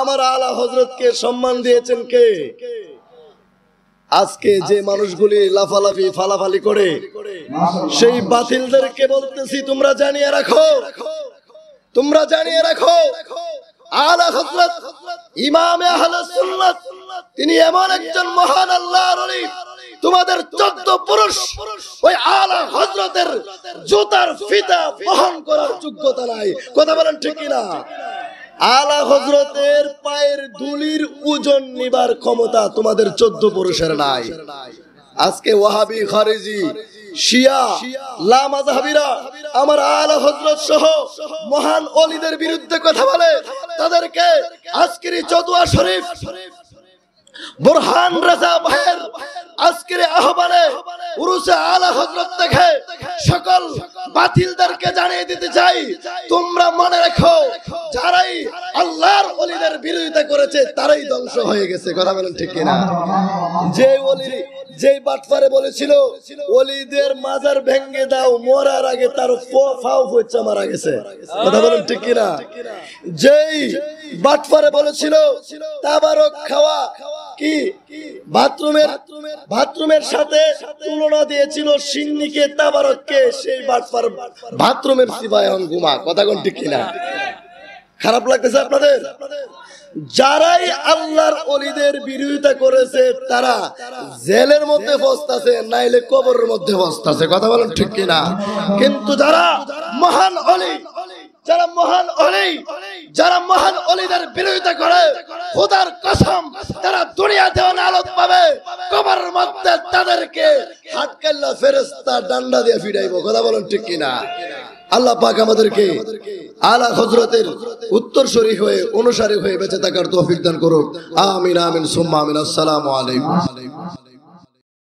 আমার আলা হজরতকে সম্মান দিয়েছেন কে আজকে যে মানুষগুলি লাফালাফি ফালাফালি করে সেই বাতিলদেরকে বলতেছি তোমরা জানিয়ে রাখো তোমরা জানিয়ে রাখো আলা হজরত ইমামে আহলে তিনি এমন একজন মহান আল্লাহ তোমাদের চোদ্দ পুরুষ ওই আলা হজরতের জুতার ফিতা বহন করার যোগ্যতা নাই কথা বলেন ঠিক না আলা হজরতের পায়ের ধুলির ওজন নিবার ক্ষমতা তোমাদের চোদ্দ পুরুষের নাই আজকে ওয়াহাবি খারেজি শিয়া লামাজহাবিরা আমার আলা হজরত সহ মহান অলিদের বিরুদ্ধে কথা বলে তাদেরকে আজকের চতুয়া শরীফ বুরহান রেজা ভাইয়ের আজকের আহ্বানে উরুসে আলা হজরত দেখে সকল বাতিলদেরকে জানিয়ে দিতে চাই তোমরা মনে রেখো যারাই আল্লাহর অলিদের বিরোধিতা করেছে তারাই ধ্বংস হয়ে গেছে কথা বলেন ঠিক কিনা যে অলি যে বাটফারে বলেছিল অলিদের মাজার ভেঙ্গে দাও মরার আগে তার ফাও ফুচা মারা গেছে কথা বলেন ঠিক কিনা যেই বাটফারে বলেছিল তাবারক খাওয়া খারাপ লাগতেছে আপনাদের যারাই আল্লাহর অলিদের বিরোধিতা করেছে তারা জেলের মধ্যে বসতেছে নাইলে কবরের মধ্যে বসতাছে কথা বলেন ঠিক কিনা কিন্তু যারা মহান অলি যারা মহান অলি যারা মহান অলিদের বিরোধিতা করে খোদার কসম তারা দুনিয়া দেওয়ান আলোক পাবে কবর মধ্যে তাদেরকে হাত হাতকাল্লা ফেরেস্তা ডান্ডা দিয়ে ফিরাইবো কথা বলেন ঠিক কিনা আল্লাহ পাক আমাদেরকে আলা হজরতের উত্তর শরী হয়ে অনুসারী হয়ে বেঁচে থাকার তৌফিক দান করুক আমিন আমিন সুম্মা আমিন আসসালামু আলাইকুম